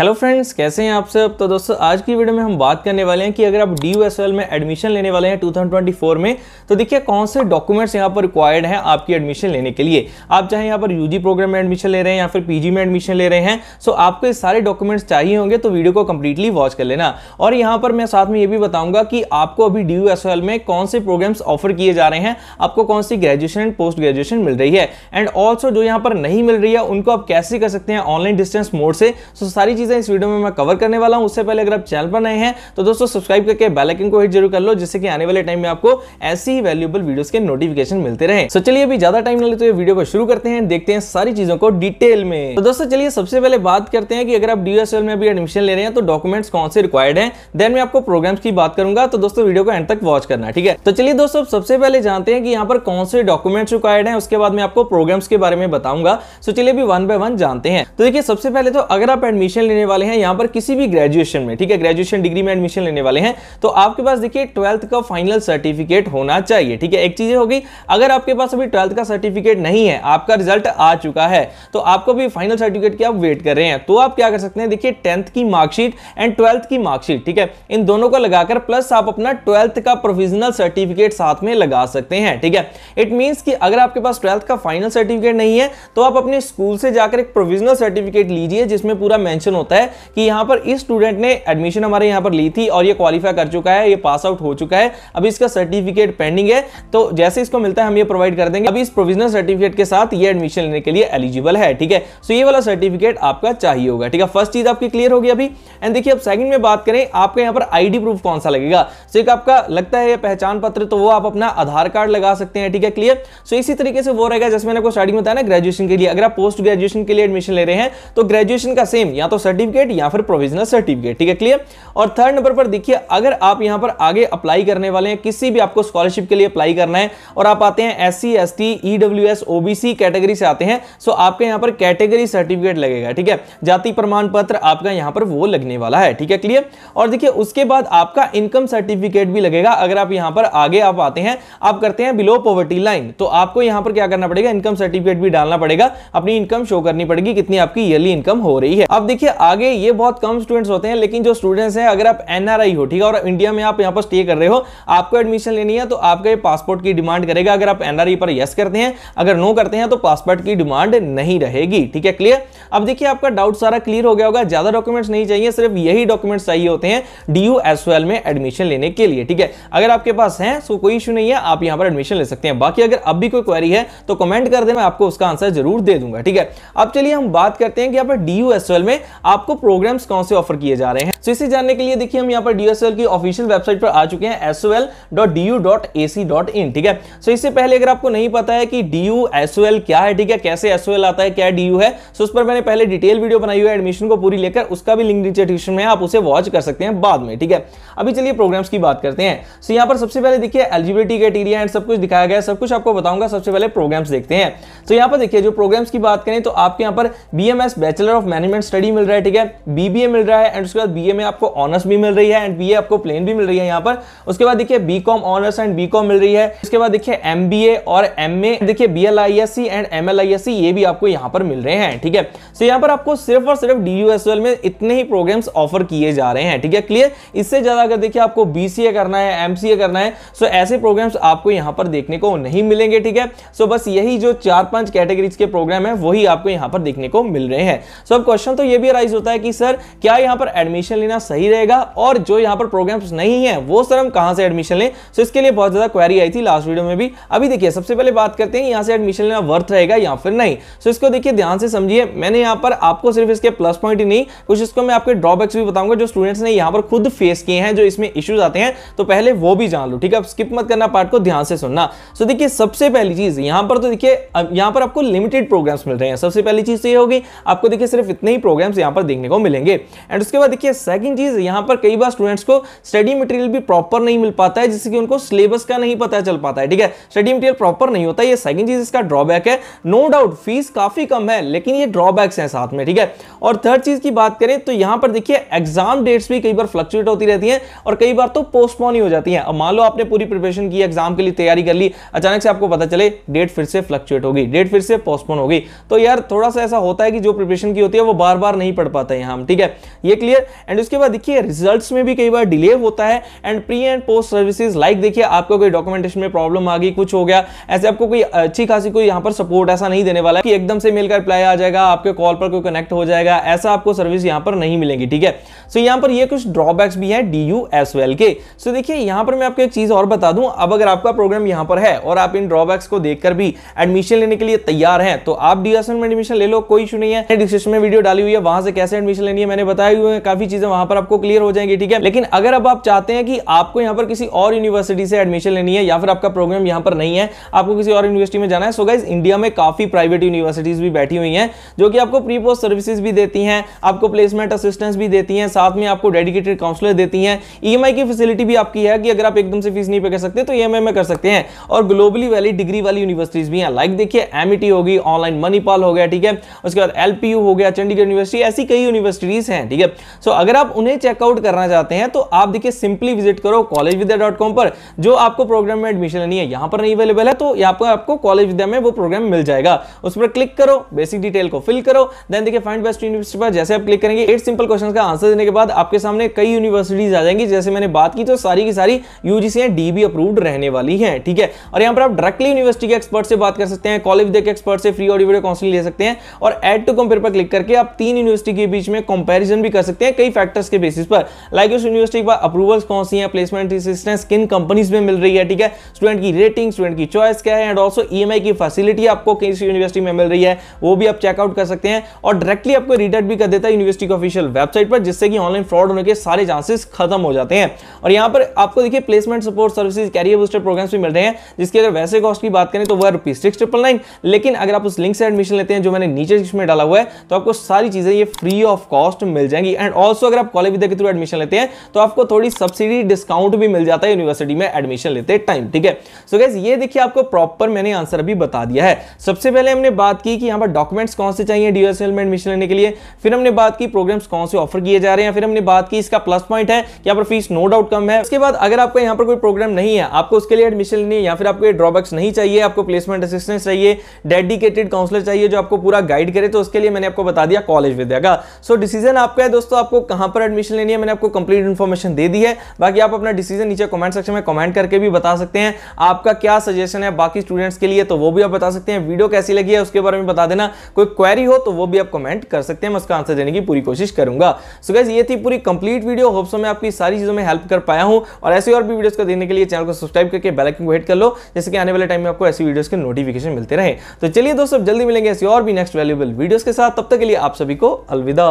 hello friends कैसे हैं आप सब तो दोस्तों आज की वीडियो में हम बात करने वाले हैं कि अगर आप डी में एडमिशन लेने वाले हैं 2024 में तो देखिए कौन से डॉक्यूमेंट्स यहाँ पर रिक्वायर्ड हैं आपकी एडमिशन लेने के लिए आप चाहे यहाँ पर यूजी प्रोग्राम में एडमिशन ले रहे हैं या फिर पीजी में एडमिशन ले रहे हैं सो आपको ये सारे डॉक्यूमेंट्स चाहिए होंगे तो वीडियो को कंप्लीटली वॉच कर लेना और यहाँ पर मैं साथ में ये भी बताऊंगा कि आपको अभी डी में कौन से प्रोग्राम्स ऑफर किए जा रहे हैं आपको कौन सी ग्रेजुएशन एंड पोस्ट ग्रेजुएशन मिल रही है एंड ऑल्सो जो यहाँ पर नहीं मिल रही है उनको आप कैसे कर सकते हैं ऑनलाइन डिस्टेंस मोड से सो सारी चीज़ चीज़ें इस वीडियो में मैं कवर करने वाला हूं उससे पहले अगर आप चैनल पर नए हैं तो दोस्तों सब्सक्राइब करके बेलाइकन को हिट जरूर कर लो जिससे कि आने वाले टाइम में आपको ऐसी ही वैल्यूबल वीडियोस के नोटिफिकेशन मिलते रहे तो चलिए अभी ज्यादा टाइम ना तो ये वीडियो को शुरू करते हैं देखते हैं सारी चीजों को डिटेल में तो दोस्तों चलिए सबसे पहले बात करते हैं कि अगर आप डीएसएल में अभी एडमिशन ले रहे हैं तो डॉक्यूमेंट्स कौन से रिक्वायर्ड है देन मैं आपको प्रोग्राम की बात करूंगा तो दोस्तों वीडियो को एंड तक वॉच करना ठीक है तो चलिए दोस्तों सबसे पहले जानते हैं कि यहाँ पर कौन से डॉक्यूमेंट्स रिक्वायर्ड है उसके बाद में आपको प्रोग्राम्स के बारे में बताऊंगा तो चलिए अभी वन बाय वन जानते हैं तो देखिए सबसे पहले तो अगर आप एडमिशन लेने लेने वाले हैं यहां पर किसी भी ग्रेजुएशन में ठीक है ग्रेजुएशन डिग्री में एडमिशन लेने वाले हैं तो आपके पास देखिए ट्वेल्थ का फाइनल सर्टिफिकेट होना चाहिए ठीक है एक चीज़ हो गई अगर आपके पास अभी ट्वेल्थ का सर्टिफिकेट नहीं है आपका रिजल्ट आ चुका है तो आपको भी फाइनल सर्टिफिकेट की आप वेट कर रहे हैं तो आप क्या कर सकते हैं देखिए टेंथ की मार्कशीट एंड ट्वेल्थ की मार्कशीट ठीक है इन दोनों को लगाकर प्लस आप अपना ट्वेल्थ का प्रोविजनल सर्टिफिकेट साथ में लगा सकते हैं ठीक है इट मीन कि अगर आपके पास ट्वेल्थ का फाइनल सर्टिफिकेट नहीं है तो आप अपने स्कूल से जाकर एक प्रोविजनल सर्टिफिकेट लीजिए जिसमें पूरा मैंशन होता है कि यहां पर इस स्टूडेंट ने एडमिशन हमारे यहां पर ली थी और ये क्वालिफाई कर चुका है ये पास आउट हो चुका है अब इसका सर्टिफिकेट पेंडिंग है तो जैसे इसको मिलता है हम ये प्रोवाइड कर देंगे अभी इस प्रोविजनल सर्टिफिकेट के साथ ये एडमिशन लेने के लिए एलिजिबल है ठीक है सो ये वाला सर्टिफिकेट आपका चाहिए होगा ठीक है फर्स्ट चीज आपकी क्लियर होगी अभी एंड देखिए अब सेकंड में बात करें आपका यहाँ पर आईडी प्रूफ कौन सा लगेगा सो एक आपका लगता है पहचान पत्र तो वो आप अपना आधार कार्ड लगा सकते हैं ठीक है क्लियर सो इसी तरीके से वो रहेगा जैसे मैंने आपको स्टार्टिंग में बताया ना ग्रेजुएशन के लिए अगर आप पोस्ट ग्रेजुएशन के लिए एडमिशन ले रहे हैं तो ग्रेजुएशन का सेम या तो सर्टिफिकेट या फिर प्रोविजनल सर्टिफिकेट ठीक है क्लियर और थर्ड नंबर पर देखिए अगर आप यहां पर आगे अप्लाई करने वाले हैं किसी भी आपको स्कॉलरशिप के लिए अप्लाई करना है और आप आते हैं S C S T E W S OBC category से आते हैं सो आपके यहां पर कैटेगरी सर्टिफिकेट लगेगा ठीक है जाति प्रमाण पत्र आपका यहां पर वो लगने वाला है ठीक है क्लियर और देखिए उसके बाद आपका इनकम सर्टिफिकेट भी लगेगा अगर आप यहां पर आगे आप आते हैं आप करते हैं बिलो पॉवर्टी लाइन तो आपको यहां पर क्या करना पड़ेगा इनकम सर्टिफिकेट भी डालना पड़ेगा अपनी इनकम शो करनी पड़ेगी कितनी आपकी ईयरली इनकम हो रही है अब देखिए आगे ये बहुत कम स्टूडेंट्स होते हैं लेकिन जो स्टूडेंट्स हैं अगर आप एनआरआई हो ठीक है और इंडिया में आप यहाँ पर स्टे कर रहे हो आपको एडमिशन लेनी है तो आपका ये पासपोर्ट की डिमांड करेगा अगर आप एनआरआई पर यस करते हैं अगर नो करते हैं तो पासपोर्ट की डिमांड नहीं रहेगी ठीक है क्लियर अब देखिए आपका डाउट सारा क्लियर हो गया होगा ज्यादा डॉक्यूमेंट्स नहीं चाहिए सिर्फ यही डॉक्यूमेंट्स चाहिए होते हैं डी यू में एडमिशन लेने के लिए ठीक है अगर आपके पास है तो कोई इशू नहीं है आप यहाँ पर एडमिशन ले सकते हैं बाकी अगर अब भी कोई क्वेरी है तो कमेंट कर दे मैं आपको उसका आंसर जरूर दे दूंगा ठीक है अब चलिए हम बात करते हैं कि यहाँ पर डी में आपको प्रोग्राम्स कौन से ऑफर किए जा रहे सो इसे जानने के लिए देखिए हम यहाँ पर डीएसएल की ऑफिशियल वेबसाइट पर आ चुके हैं एस ठीक है सो इससे पहले अगर आपको नहीं पता है कि डी यू क्या है ठीक है कैसे एस आता है क्या डी है सो उस पर मैंने पहले डिटेल वीडियो बनाई हुई है एडमिशन को पूरी लेकर उसका भी लिंक नीचे डिस्क्रिप्शन में आप उसे वॉच कर सकते हैं बाद में ठीक है अभी चलिए प्रोग्राम्स की बात करते हैं सो यहाँ पर सबसे पहले देखिए एलिजिबिलिटी क्राइटेरिया एंड सब कुछ दिखाया गया सब कुछ आपको बताऊंगा सबसे पहले प्रोग्राम्स देखते हैं तो यहाँ पर देखिए जो प्रोग्राम्स की बात करें तो आपके यहाँ पर B bachelor of management study मिल रहा है ठीक है बीबीए मिल रहा है एंड उसके बाद बी बीए में आपको ऑनर्स भी मिल रही है एंड बीए आपको प्लेन भी मिल रही है यहाँ पर उसके बाद देखिए B com honours and B com मिल रही है उसके बाद देखिए एम और एम देखिए बी एल एंड एम ये भी आपको यहाँ पर मिल रहे हैं ठीक है सो यहाँ पर आपको सिर्फ और सिर्फ डी में इतने ही प्रोग्राम्स ऑफर किए जा रहे हैं ठीक है क्लियर इससे ज्यादा अगर देखिए आपको बी करना है एम करना है सो ऐसे प्रोग्राम्स आपको यहाँ पर देखने को नहीं मिलेंगे ठीक है सो बस यही जो चार पांच कैटेगरीज के प्रोग्राम है वही आपको यहाँ पर देखने को मिल रहे हैं सो अब क्वेश्चन तो ये भी राइज होता है कि सर क्या यहाँ पर एडमिशन लेना सही रहेगा और जो यहाँ पर प्रोग्राम्स नहीं है वो सर हम कहाँ से एडमिशन लें सो इसके लिए बहुत ज़्यादा क्वेरी आई थी लास्ट वीडियो में भी अभी देखिए सबसे पहले बात करते हैं यहाँ से एडमिशन लेना वर्थ रहेगा या फिर नहीं सो इसको देखिए ध्यान से समझिए मैंने यहाँ पर आपको सिर्फ इसके प्लस पॉइंट ही नहीं कुछ इसको मैं आपके ड्रॉबैक्स भी बताऊंगा जो स्टूडेंट्स ने यहाँ पर खुद फेस किए हैं जो इसमें इश्यूज आते हैं तो पहले वो भी जान लो ठीक है स्किप मत करना पार्ट को ध्यान से सुनना सो देखिए सबसे पहली चीज यहाँ पर तो देखिए यहाँ पर आपको लिमिटेड प्रोग्राम्स मिल रहे हैं सबसे पहली चीज तो ये होगी आपको देखिए सिर्फ इतने ही प्रोग्राम्स यहाँ पर देखने को मिलेंगे एंड उसके बाद देखिए सेकंड चीज़ यहां पर कई बार स्टूडेंट्स को स्टडी मटेरियल भी प्रॉपर नहीं मिल पाता है जिससे कि उनको सिलेबस का नहीं पता चल पाता है ठीक है स्टडी मटेरियल प्रॉपर नहीं होता ये सेकंड चीज़ इसका ड्रॉबैक है नो no डाउट फीस काफ़ी कम है लेकिन ये ड्रॉबैक्स हैं साथ में ठीक है और थर्ड चीज़ की बात करें तो यहां पर देखिए एग्जाम डेट्स भी कई बार फ्लक्चुएट होती रहती है और कई बार तो पोस्टपोन ही हो जाती है अब मान लो आपने पूरी प्रिपरेशन की एग्जाम के लिए तैयारी कर ली अचानक से आपको पता चले डेट फिर से फ्लक्चुएट होगी डेट फिर से पोस्टपोन होगी तो यार थोड़ा सा ऐसा होता है कि जो प्रिपरेशन की होती है वो बार बार नहीं पढ़ पाते हैं हम ठीक है ये क्लियर एंड एंड उसके बाद देखिए रिजल्ट्स में भी कई बार डिले होता है and pre and post services like देखिए आपको कोई डॉक्यूमेंटेशन में प्रॉब्लम आ गई कुछ हो गया ऐसे आपको कोई अच्छी खासी कोई यहाँ पर सपोर्ट ऐसा नहीं देने वाला कि एकदम से मिलकर रिप्लाई आ जाएगा आपके कॉल पर कोई कनेक्ट हो जाएगा ऐसा आपको सर्विस यहाँ पर नहीं मिलेगी ठीक है सो so, यहाँ पर ये कुछ ड्रॉबैक्स भी है डी यू एस वेल के सो so, देखिए यहाँ पर मैं आपको एक चीज़ और बता दूँ अब अगर आपका प्रोग्राम यहाँ पर है और आप इन ड्रॉबैक्स को देखकर भी एडमिशन लेने के लिए तैयार हैं तो आप डी एस में एडमिशन ले लो कोई इशू नहीं है डिस्क्रिप्शन में वीडियो डाली हुई है वहाँ से कैसे एडमिशन लेनी है मैंने बताया हुए काफ़ी चीज़ें वहां पर आपको क्लियर हो जाएंगे ठीक है लेकिन अगर अब आप चाहते हैं कि आपको यहां पर किसी और यूनिवर्सिटी से एडमिशन लेनी है या फिर आपका प्रोग्राम यहां पर नहीं है आपको किसी और यूनिवर्सिटी में जाना है सो गाइज इंडिया में काफी प्राइवेट यूनिवर्सिटीज भी बैठी हुई है जो कि आपको प्री पोस्ट सर्विसेज भी देती है आपको प्लेसमेंट असिस्टेंस भी देती है साथ में आपको डेडिकेटेड काउंसलर देती है ई e की फैसिलिटी भी आपकी है कि अगर आप एकदम से फीस नहीं पे कर सकते तो ई e में कर सकते हैं और ग्लोबली वैली डिग्री वाली यूनिवर्सिटीज भी हैं लाइक देखिए एमईटी होगी ऑनलाइन मनीपाल हो गया ठीक है उसके बाद एलपीयू हो गया चंडीगढ़ यूनिवर्सिटी ऐसी कई यूनिवर्सिटीज हैं ठीक है सो अगर आप उन्हें चेकआउट करना चाहते हैं तो आप देखिए सिंपली विजिट करो कॉलेज पर जो आपको प्रोग्राम में एडमिशन लेनी है यहां पर नहीं अवेलेबल है तो यहाँ पर आपको कॉलेज विद्या में वो प्रोग्राम मिल जाएगा उस पर क्लिक करो बेसिक डिटेल को फिल करो देन देखिए फाइंड बेस्ट यूनिवर्सिटी पर जैसे आप क्लिक करेंगे एट सिंपल क्वेश्चन का आंसर देने के बाद आपके सामने कई यूनिवर्सिटीज आ जाएंगी जैसे मैंने बात की तो सारी की सारी यूजीसी डीबी अप्रूव रहने वाली है ठीक है और यहां पर आप डायरेक्टली यूनिवर्सिटी के एक्सपर्ट से बात कर सकते हैं कॉलेज विद्या के एक्सपर्ट से फ्री ऑडियो वीडियो ले सकते हैं और एड टू कंपेयर पर क्लिक करके आप तीन यूनिवर्सिटी के बीच में कंपेरिजन भी कर सकते हैं कई फैक्टर्स के बेसिस पर लाइक उस यूनिवर्सिटी के अप्रूवल्स कौन सी हैं प्लेसमेंट असिस्टेंस किन कंपनीज में मिल रही है ठीक है स्टूडेंट की रेटिंग स्टूडेंट की चॉइस क्या है एंड ऑल्सो ई की फैसिलिटी आपको किस यूनिवर्सिटी में मिल रही है वो भी आप चेकआउट कर सकते हैं और डायरेक्टली आपको रिडर्ट भी कर देता है यूनिवर्सिटी की ऑफिशियल वेबसाइट पर जिससे कि ऑनलाइन फ्रॉड होने के सारे चांसेस खत्म हो जाते हैं और यहाँ पर आपको देखिए placement support services career booster programs भी मिल रहे हैं जिसकी अगर वैसे कॉस्ट की बात करें तो वह रुपीज सिक्स ट्रिपल नाइन लेकिन अगर आप उस लिंक से एडमिशन लेते हैं जो मैंने नीचे में डाला हुआ है तो आपको सारी चीज़ें ये फ्री ऑफ कॉस्ट मिल जाएंगी एंड ऑल्सो अगर आप कॉलेज विद्या के थ्रू एडमिशन लेते हैं तो आपको थोड़ी सब्सिडी डिस्काउंट भी मिल जाता है यूनिवर्सिटी में एडमिशन लेते टाइम ठीक है सो गैस ये देखिए आपको प्रॉपर मैंने आंसर अभी बता दिया है सबसे पहले हमने बात की कि यहाँ पर डॉक्यूमेंट्स कौन से चाहिए डीएसएल में एडमिशन लेने के लिए फिर हमने बात की प्रोग्राम्स कौन से ऑफर किए जा रहे हैं फिर हमने बात की इसका प्लस पॉइंट है यहाँ पर फीस नो डाउट कम है उसके बाद अगर आपको यहाँ पर कोई प्रोग्राम नहीं है आपको उसके लिए एडमिशन लेनी है या फिर आपको ड्रॉबैक्स नहीं चाहिए आपको प्लेसमेंट असिस्टेंस चाहिए डेडिकेटेड काउंसलर चाहिए जो आपको पूरा गाइड करे तो उसके लिए मैंने आपको बता दिया कॉलेज विद्या का सो डिसीजन आपका है दोस्तों आपको कहां कहां पर एडमिशन लेनी है मैंने आपको कंप्लीट इन्फॉर्मेशन दे दी है बाकी आप अपना डिसीजन नीचे कमेंट सेक्शन में कमेंट करके भी बता सकते हैं आपका क्या सजेशन है बाकी स्टूडेंट्स के लिए तो वो भी आप बता सकते हैं वीडियो कैसी लगी है उसके बारे में बता देना कोई क्वेरी हो तो वो भी आप कमेंट कर सकते हैं मैं उसका आंसर देने की पूरी कोशिश करूंगा सो गैस ये थी पूरी कंप्लीट वीडियो होप्सो मैं आपकी सारी चीज़ों में हेल्प कर पाया हूँ और ऐसी और भी वीडियोज को देने के लिए चैनल को सब्सक्राइब करके बेलाइकन को हिट कर लो जैसे कि आने वाले टाइम में आपको ऐसी वीडियोज के नोटिफिकेशन मिलते रहे तो चलिए दोस्तों जल्दी मिलेंगे ऐसी और भी नेक्स्ट वैल्यूबल वीडियोज के साथ तब तक के लिए आप सभी को अलविदा